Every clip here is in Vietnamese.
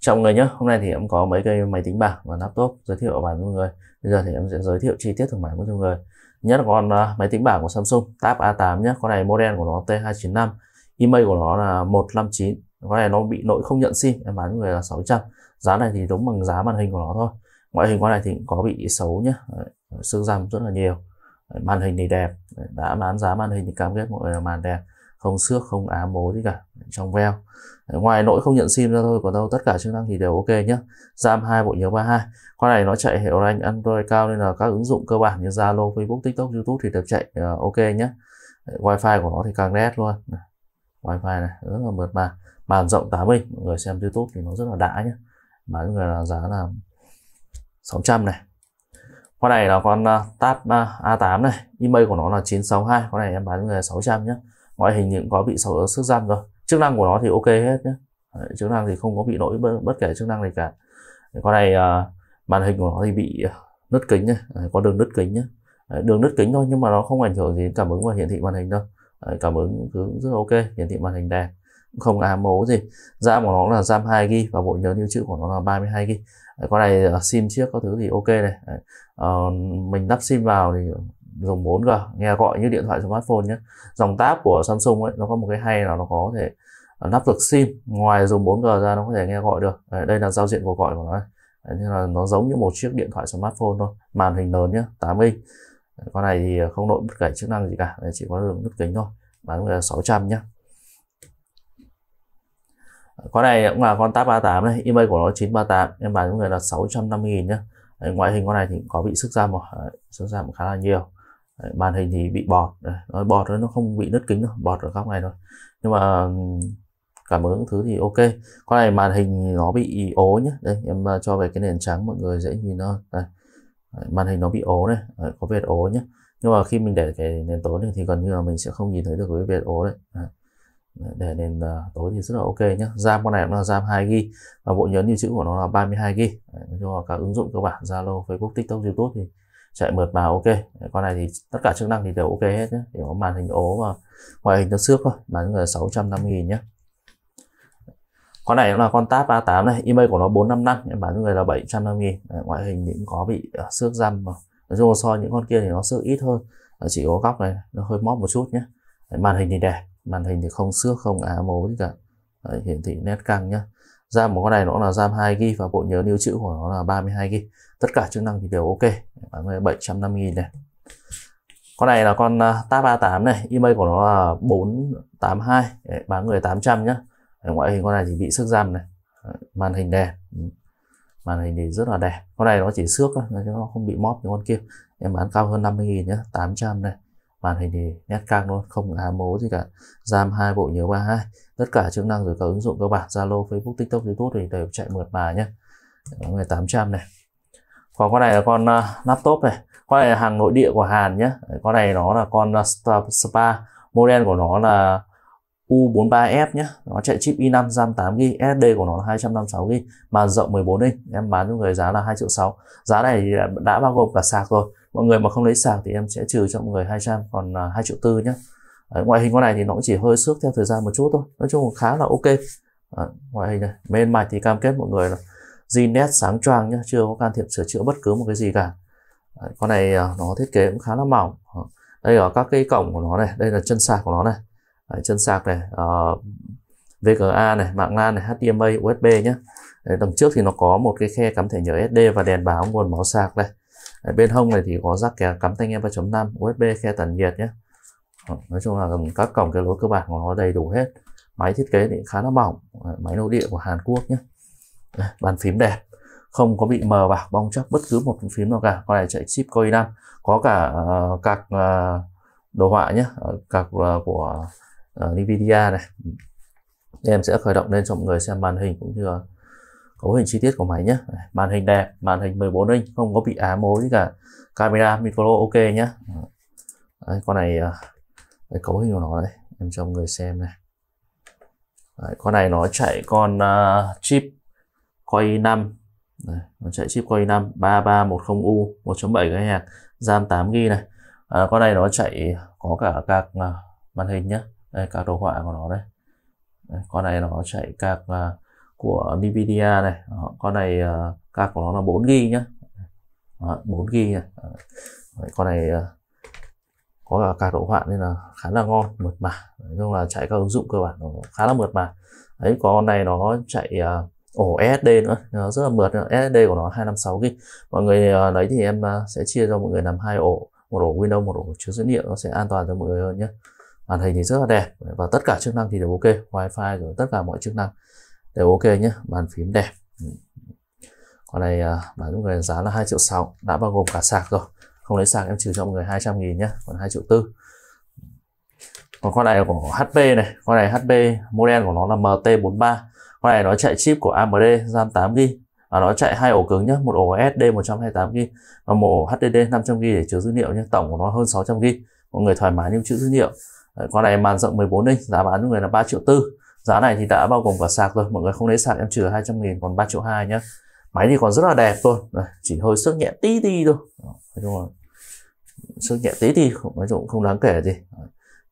Chào mọi người nhé, hôm nay thì em có mấy cây máy tính bảng và laptop giới thiệu ở bản cho mọi người Bây giờ thì em sẽ giới thiệu chi tiết từng bản của mọi người Nhất là con à, máy tính bảng của Samsung Tab A8 nhé, con này model của nó T295 Email của nó là 159 Con này nó bị nội không nhận SIM, em bán người là 600 Giá này thì đúng bằng giá màn hình của nó thôi Ngoại hình con này thì cũng có bị xấu nhé, xương răm rất là nhiều Màn hình thì đẹp, đã bán giá màn hình thì cam kết mọi người là màn đẹp không xước không á mố gì cả trong veo ngoài lỗi không nhận sim ra thôi còn đâu tất cả chức năng thì đều ok nhé RAM 2 bộ nhớ 32 con này nó chạy hệ rank Android cao nên là các ứng dụng cơ bản như Zalo Facebook TikTok YouTube thì được chạy ờ, ok nhé Wi-Fi của nó thì càng nét luôn Wi-Fi này rất là mượt mà màn rộng 8 inch mọi người xem YouTube thì nó rất là đã nhé bán người là giá là 600 này con này là con uh, tab uh, ờ, A8 này email của nó là 962 con này em bán người là 600 nhé ngoại hình thì cũng có bị sổ sức răn rồi chức năng của nó thì ok hết nhé Đấy, chức năng thì không có bị lỗi bất, bất kể chức năng này cả con này à, màn hình của nó thì bị à, nứt kính nhé Đấy, có đường nứt kính nhé Đấy, đường nứt kính thôi nhưng mà nó không ảnh hưởng gì đến cảm ứng và hiển thị màn hình đâu Đấy, cảm ứng cứ rất ok hiển thị màn hình đẹp không ám mố gì RAM của nó là RAM 2 g và bộ nhớ lưu trữ của nó là 32 g con này à, sim chiếc có thứ thì ok này Đấy. À, mình lắp sim vào thì dòng 4G nghe gọi như điện thoại smartphone nhé dòng tab của Samsung ấy nó có một cái hay là nó có thể lắp à, được sim ngoài dùng 4G ra nó có thể nghe gọi được đấy, đây là giao diện cuộc gọi của nó đấy, nên là nó giống như một chiếc điện thoại smartphone thôi màn hình lớn nhé 8 inch con này thì không nội bất kể chức năng gì cả đấy, chỉ có đường nút kính thôi bán là 600 nhé con này cũng là con tab 38 này email của nó 938 em bán người là 650 000 nhé đấy, ngoại hình con này thì có bị sức giam à, sức giam khá là nhiều Đấy, màn hình thì bị bọt nói bọt nó không bị nứt kính đâu bọt ở góc này thôi nhưng mà cảm ứng thứ thì ok con này màn hình nó bị ố nhé đây em ờ, cho về cái nền trắng mọi người dễ nhìn hơn đây. màn hình nó bị ố này đấy, có vệt ố nhé nhưng mà khi mình để cái nền tối thì gần như là mình sẽ không nhìn thấy được cái vệt ố đấy, để nền ờ, tối thì rất là ok nhé RAM con này nó là RAM 2 g, và bộ nhớ lưu trữ của nó là 32 mươi hai g. Cho các ứng dụng cơ bản Zalo Facebook TikTok YouTube thì chạy mượt mà ok con này thì tất cả chức năng thì đều ok hết nhé chỉ có màn hình ố và ngoại hình nó xước thôi bán là 650 nghìn nhé con này cũng là con tab A8 này email của nó 455 em bán cho người là 750 nghìn Đấy, ngoại hình thì cũng có bị uh, xước răm mà nói chung so những con kia thì nó xước ít hơn chỉ có góc này nó hơi móp một chút nhé Đấy, màn hình thì đẹp màn hình thì không xước không ám ố gì cả Đấy, hiển thị nét căng nhé RAM của con này nó là RAM 2GB và bộ nhớ lưu trữ của nó là 32GB tất cả chức năng thì đều ok bán 750 000 này con này là con à, Tab A8 này email của nó là 482 Đấy, bán người 800 nhá ngoại hình con này thì bị sức giam này màn hình đẹp ừ. màn hình thì rất là đẹp con này nó chỉ xước thôi nó không bị móp như con kia em bán cao hơn 50 000 nhá 800 này màn hình thì nét căng luôn không á mố gì cả RAM hai bộ nhớ 32 tất cả chức năng rồi cả ứng dụng các bạn Zalo Facebook TikTok YouTube thì đều chạy mượt mà nhé người 800 này còn con này là con uh, laptop này con này là hàng nội địa của Hàn nhé con này nó là con uh, Spa model của nó là U43F nhé nó chạy chip i5 RAM 8GB SSD của nó là 256GB màn rộng 14 inch em bán cho người giá là 2 triệu 6 giá này đã, đã bao gồm cả sạc rồi mọi người mà không lấy sạc thì em sẽ trừ cho mọi người 200 còn à, hai triệu tư nhé ngoại hình con này thì nó cũng chỉ hơi xước theo thời gian một chút thôi nói chung khá là ok à, ngoại hình này bên mạch thì cam kết mọi người là zin nét sáng choang nhé chưa có can thiệp sửa chữa bất cứ một cái gì cả à, con này à, nó thiết kế cũng khá là mỏng à, đây là các cái cổng của nó này đây là chân sạc của nó này à, chân sạc này uh, à, VGA này, mạng LAN này, HDMI, USB nhé. Đằng trước thì nó có một cái khe cắm thẻ nhớ SD và đèn báo nguồn máu sạc đây ở bên hông này thì có rắc kéo cắm tai nghe 3.5 USB khe tản nhiệt nhé ờ, nói chung là các cổng kết nối cơ bản của nó đầy đủ hết máy thiết kế thì khá là mỏng ờ, máy nội địa của Hàn Quốc nhé ờ, bàn phím đẹp không có bị mờ vào bong chóc bất cứ một phím nào cả con này chạy chip Core i5 có cả uh, các uh, đồ họa nhé các uh, của uh, Nvidia này em sẽ khởi động lên cho mọi người xem màn hình cũng như là cấu hình chi tiết của máy nhé màn hình đẹp màn hình 14 inch không có bị ám mối gì cả camera micro ok nhé đấy, con này đấy, à, cấu hình của nó đấy em cho người xem này đấy, con này nó chạy con uh, chip Core i5 đấy, nó chạy chip Core i5 3310U 1.7 GHz RAM 8GB này à, con này nó chạy có cả các uh, màn hình nhé đây các đồ họa của nó đây, đây con này nó chạy các uh, của Nvidia này ờ, con này ờ, các của nó là 4 g nhá đó, 4 g con này ờ, có cả card đồ họa nên là khá là ngon mượt mà nói chung là chạy các ứng dụng cơ bản nó khá là mượt mà đấy con này nó chạy ổ oh, SSD nữa nó rất là mượt SSD của nó 256 GB mọi người lấy thì em sẽ chia cho mọi người làm hai ổ một ổ Windows một ổ chứa dữ liệu nó sẽ an toàn cho mọi người hơn nhé màn hình thì rất là đẹp và tất cả chức năng thì đều ok wifi rồi tất cả mọi chức năng đều ok nhé bàn phím đẹp ừ. con này bán mọi người giá là 2 triệu 6 đã bao gồm cả sạc rồi không lấy sạc em trừ cho mọi người 200 nghìn nhé còn 2 triệu tư còn con này của HP này con này HP model của nó là MT43 con này nó chạy chip của AMD RAM 8GB và nó chạy hai ổ cứng nhé một ổ SD 128GB và một ổ HDD 500GB để chứa dữ liệu nhé tổng của nó hơn 600GB mọi người thoải mái lưu trữ dữ liệu con này màn rộng 14 inch giá bán mọi người là 3 triệu tư giá này thì đã bao gồm cả sạc rồi mọi người không lấy sạc em trừ 200 nghìn còn 3 triệu 2 nhá máy thì còn rất là đẹp thôi chỉ hơi sức nhẹ tí tí thôi nói chung là sức nhẹ tí tí nói chung cũng không đáng kể gì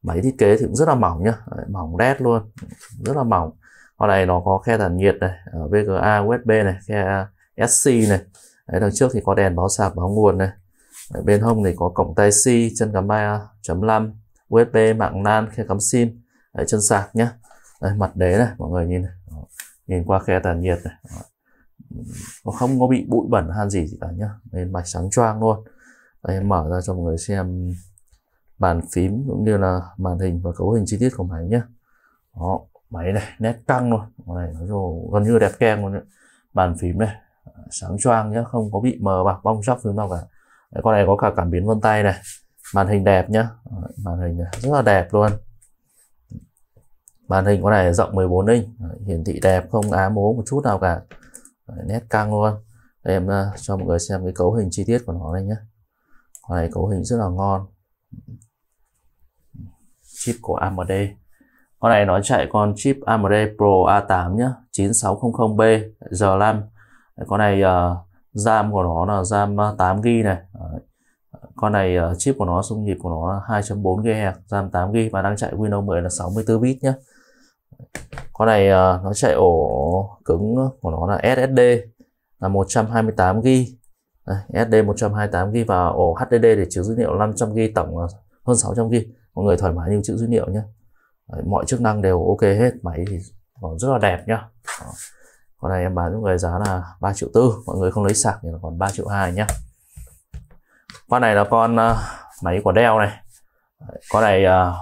máy thiết kế thì cũng rất là mỏng nhá mỏng đét luôn rất là mỏng con này nó có khe tản nhiệt này VGA USB này khe SC này Đấy, đằng trước thì có đèn báo sạc báo nguồn này Đấy, bên hông thì có cổng tai C chân cắm 3.5 USB mạng LAN khe cắm sim Đấy, chân sạc nhá Đấy, mặt đế này mọi người nhìn này Đó. nhìn qua khe tàn nhiệt này Đó. nó không có bị bụi bẩn han gì cả nhá nên mạch sáng choang luôn đây em mở ra cho mọi người xem bàn phím cũng như là màn hình và cấu hình chi tiết của máy nhá Đó, máy này nét căng luôn này nó rồi gần như đẹp keng luôn đấy. bàn phím này sáng choang nhá không có bị mờ bạc bong sắc phím nào cả đấy, con này có cả cảm biến vân tay này màn hình đẹp nhá màn hình này rất là đẹp luôn màn hình có này rộng 14 inch hiển thị đẹp không ám ố một chút nào cả nét căng luôn em ờ, cho mọi người xem cái cấu hình chi tiết của nó đây nhé con này cấu hình rất là ngon chip của AMD con này nó chạy con chip AMD Pro A8 nhé 9600B G5 con này uh, ờ, RAM của nó là RAM 8GB ờ, này con này chip của nó xung nhịp của nó là 2.4 GHz RAM 8GB và đang chạy Windows 10 là 64 bit nhé con này uh, nó chạy ổ cứng của nó là SSD là 128 GB SSD 128 GB và ổ HDD để chứa dữ liệu 500 GB tổng là hơn 600 GB mọi người thoải mái lưu trữ dữ liệu nhé Đấy, mọi chức năng đều ok hết máy thì còn rất là đẹp nhá con này em bán cho người giá là 3 triệu tư mọi người không lấy sạc thì còn 3 triệu hai nhá con này là con uh, máy của Dell này con này uh,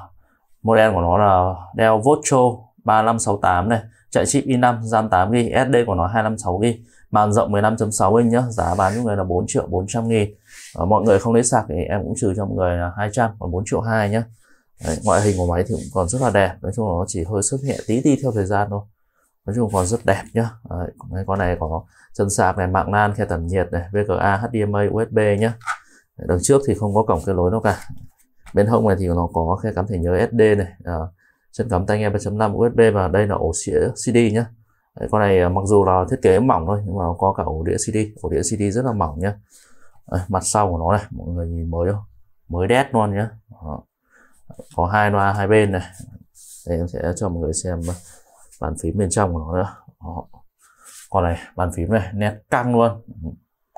model của nó là Dell Vocho 3568 này chạy chip i5 RAM 8 g SD của nó 256 g màn rộng 15.6 inch nhá giá bán cho người là 4 triệu 400 nghìn à, mọi người không lấy sạc thì em cũng trừ cho mọi người là 200 còn 4 triệu 2 nhá Đấy, ngoại hình của máy thì cũng còn rất là đẹp nói chung là nó chỉ hơi sức nhẹ tí tí theo thời gian thôi nói chung còn rất đẹp nhá Đấy, con này có chân sạc này mạng lan khe tản nhiệt này VGA HDMI USB nhá đằng trước thì không có cổng kết nối đâu cả bên hông này thì nó có khe cắm thẻ nhớ SD này à, chân phẩm tai nghe 3.5 USB và đây là ổ đĩa CD nhé con này à, mặc dù là thiết kế mỏng thôi nhưng mà nó có cả ổ đĩa CD ổ đĩa CD rất là mỏng nhé mặt sau của nó này mọi người nhìn mới không mới đét luôn nhé có hai loa hai bên này Đây, em sẽ cho mọi người xem à, bàn phím bên trong của nó nữa con này bàn phím này nét căng luôn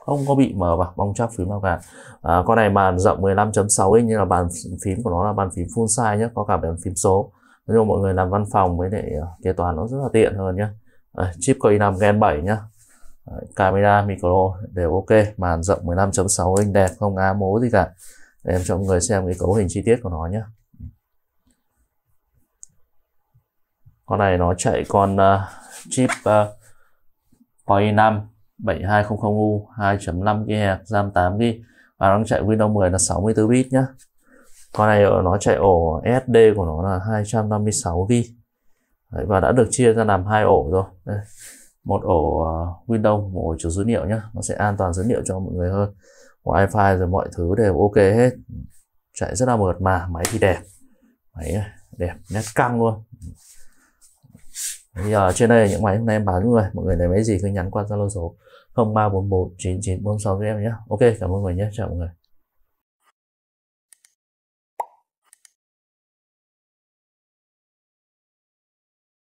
không có bị mở vào bong chóc phím nào cả à, con này màn rộng 15.6 inch nhưng là bàn phím của nó là bàn phím full size nhé có cả bàn phím số nếu mọi người làm văn phòng với lại ờ, kế toán nó rất là tiện hơn nhá à, chip có i5 Gen 7 nhá à, camera micro đều ok màn rộng 15.6 inch đẹp không á mố gì cả Để em cho mọi người xem cái cấu hình chi tiết của nó nhá con này nó chạy con uh, chip uh, Core i5 7200U 2.5 GHz RAM 8 GB và nó chạy Windows 10 là 64 bit nhá con này nó chạy ổ SD của nó là 256 GB Đấy, và đã được chia ra làm hai ổ rồi Đây. một ổ uh, Windows một ổ chứa dữ liệu nhá nó sẽ an toàn dữ liệu cho mọi người hơn wifi rồi mọi thứ đều ok hết chạy rất là mượt mà máy thì đẹp máy đẹp nét căng luôn bây giờ trên đây là những máy hôm nay em bán mọi người mọi người lấy máy gì cứ nhắn qua zalo số 0344 9946 cho em nhé ok cảm ơn mọi người nhé chào mọi người